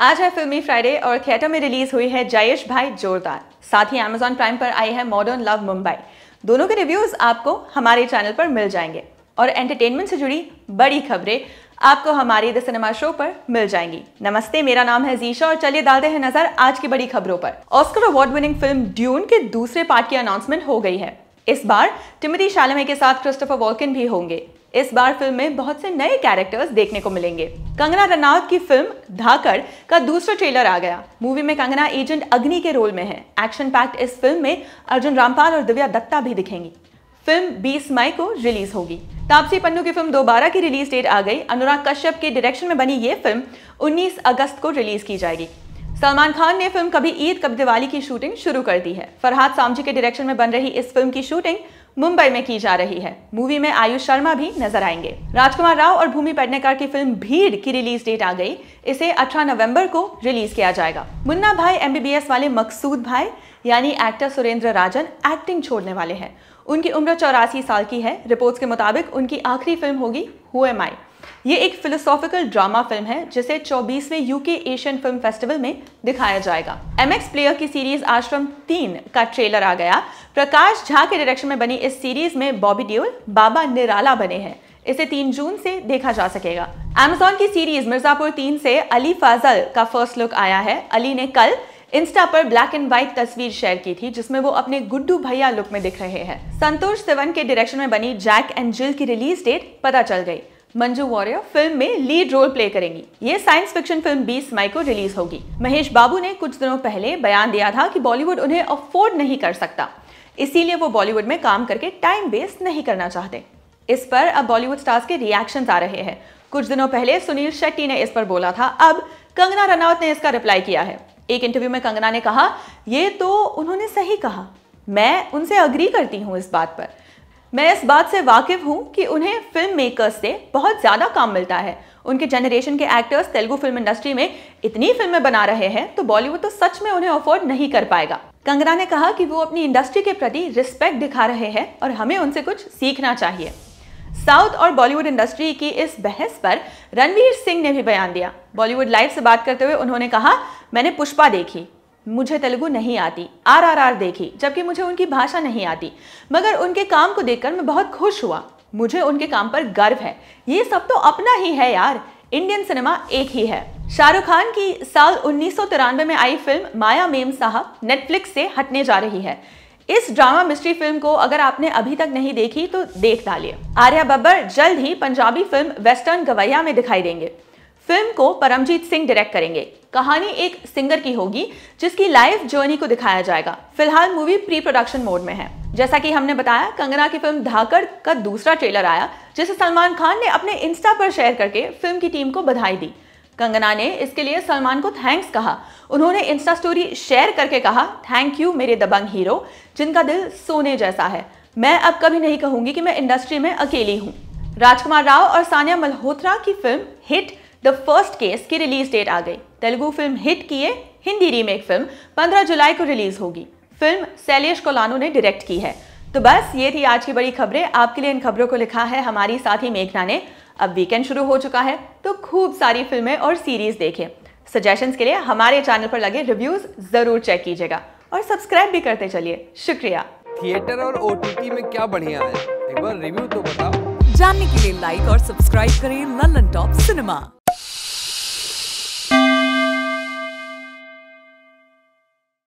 आज है फिल्मी फ्राइडे और थिएटर में रिलीज हुई है जयेश भाई जोरदार साथ ही अमेजॉन प्राइम पर आई है मॉडर्न लव मुंबई दोनों के रिव्यूज आपको हमारे चैनल पर मिल जाएंगे और एंटरटेनमेंट से जुड़ी बड़ी खबरें आपको हमारे द सिनेमा शो पर मिल जाएंगी नमस्ते मेरा नाम है जीशा और चलिए डालते हैं नजर आज की बड़ी खबरों पर Oscar award winning film Dune के दूसरे पार्ट की अनाउंसमेंट हो गई है इस बार टिमिटी शालमे के साथ क्रिस्टोफर वॉल्किन भी होंगे इस बार फिल्म में बहुत से नए कैरेक्टर्स देखने को मिलेंगे कंगना रनौत की फिल्म धाकर का दूसरा ट्रेलर आ गया मूवी में कंगना एजेंट अग्नि के रोल में है एक्शन पैक्ट इस फिल्म में अर्जुन रामपाल और दिव्या दत्ता भी दिखेंगी फिल्म 20 मई को रिलीज होगी तापसी पन्नू की फिल्म दोबारा की रिलीज डेट आ गई अनुराग कश्यप के डायरेक्शन में बनी ये फिल्म 19 अगस्त को रिलीज की जाएगी सलमान खान ने फिल्म कभी ईद कब दिवाली की शूटिंग शुरू कर दी है फरहाद सामजी के डायरेक्शन में बन रही इस फिल्म की शूटिंग मुंबई में की जा रही है मूवी में आयुष शर्मा भी नजर आएंगे राजकुमार राव और भूमि पेडनेकर की फिल्म भीड़ की रिलीज डेट आ गई इसे 18 नवंबर को रिलीज किया जाएगा मुन्ना भाई एमबीबीएस वाले मकसूद भाई यानी एक्टर सुरेंद्र राजन एक्टिंग छोड़ने वाले हैं उनकी उम्र चौरासी साल की है रिपोर्ट्स के मुताबिक उनकी आखिरी फिल्म होगी हु एम आई ये एक फिलोसॉफिकल ड्रामा फिल्म है जिसे 24वें यूके एशियन फिल्म फेस्टिवल में दिखाया जाएगा एम एक्स प्लेयर की सीरीज आश्रम तीन का ट्रेलर आ गया प्रकाश झा के डायरेक्शन में बनी इस सीरीज में बॉबी ड्यूल बाबा निराला बने हैं इसे 3 जून से देखा जा सकेगा अमेजोन की सीरीज मिर्जापुर तीन से अली फाजल का फर्स्ट लुक आया है अली ने कल इंस्टा पर ब्लैक एंड व्हाइट तस्वीर शेयर की थी जिसमें वो अपने गुड्डू भैया लुक में दिख रहे हैं संतोष सिवन के डायरेक्शन में बनी जैक एंड जिल की रिलीज डेट पता चल गई मंजू वॉरियर फिल्म में लीड रोल प्ले करेंगी ये साइंस फिक्शन फिल्म 20 मई को रिलीज होगी महेश बाबू ने कुछ दिनों पहले बयान दिया था कि बॉलीवुड उन्हें अफोर्ड नहीं कर सकता इसीलिए वो बॉलीवुड में काम करके टाइम वेस्ट नहीं करना चाहते इस पर अब बॉलीवुड स्टार्स के रिएक्शन आ रहे हैं कुछ दिनों पहले सुनील शेट्टी ने इस पर बोला था अब कंगना रनौत ने इसका रिप्लाई किया है एक इंटरव्यू में कंगना ने कहा ये तो उन्होंने सही कहा मैं उनसे अग्री करती हूँ इस बात पर मैं इस बात से वाकिफ हूँ कि उन्हें फिल्म मेकर्स से बहुत ज़्यादा काम मिलता है उनके जनरेशन के एक्टर्स तेलुगु फिल्म इंडस्ट्री में इतनी फिल्में बना रहे हैं तो बॉलीवुड तो सच में उन्हें अफोर्ड नहीं कर पाएगा कंगना ने कहा कि वो अपनी इंडस्ट्री के प्रति रिस्पेक्ट दिखा रहे हैं और हमें उनसे कुछ सीखना चाहिए साउथ और बॉलीवुड इंडस्ट्री की इस बहस पर रणवीर सिंह ने भी बयान दिया बॉलीवुड लाइव से बात करते हुए उन्होंने कहा मैंने पुष्पा देखी मुझे तेलुगु नहीं आती आर आर आर देखी जबकि मुझे उनकी भाषा नहीं आती मगर उनके काम को देखकर मैं बहुत खुश हुआ मुझे उनके काम पर गर्व है ये सब तो अपना ही है यार इंडियन सिनेमा एक ही है शाहरुख खान की साल उन्नीस में आई फिल्म माया मेम साहब नेटफ्लिक्स से हटने जा रही है इस ड्रामा मिस्ट्री फिल्म को अगर आपने अभी तक नहीं देखी तो देख डालिए आर्या बब्बर जल्द ही पंजाबी फिल्म वेस्टर्न गवैया में दिखाई देंगे फिल्म को परमजीत सिंह डायरेक्ट करेंगे कहानी एक सिंगर की होगी जिसकी लाइफ जर्नी को दिखाया जाएगा फिलहाल मूवी प्री प्रोडक्शन मोड में है जैसा कि हमने बताया कंगना की फिल्म धाकड़ का दूसरा ट्रेलर आया जिसे सलमान खान ने अपने इंस्टा पर शेयर करके फिल्म की टीम को बधाई दी कंगना ने इसके लिए सलमान को थैंक्स कहा उन्होंने इंस्टा स्टोरी शेयर करके कहा थैंक यू मेरे दबंग हीरो जिनका दिल सोने जैसा है मैं अब कभी नहीं कहूंगी कि मैं इंडस्ट्री में अकेली हूँ राजकुमार राव और सानिया मल्होत्रा की film hit the first case की रिलीज डेट आ गई तेलुगु फिल्म हिट की हिंदी रीमेक फिल्म 15 जुलाई को रिलीज होगी फिल्म सैलेश कोलानू ने डायरेक्ट की है तो बस ये थी आज की बड़ी खबरें आपके लिए इन खबरों को लिखा है हमारी साथी मेघना ने अब वीकेंड शुरू हो चुका है तो खूब सारी फिल्में और सीरीज देखें सजेशंस के लिए हमारे चैनल पर लगे रिव्यूज जरूर चेक कीजिएगा और सब्सक्राइब भी करते चलिए शुक्रिया थिएटर और ओ में क्या बढ़िया है एक बार रिव्यू तो बताओ जानने के लिए लाइक और सब्सक्राइब करें लल्लन टॉप सिनेमा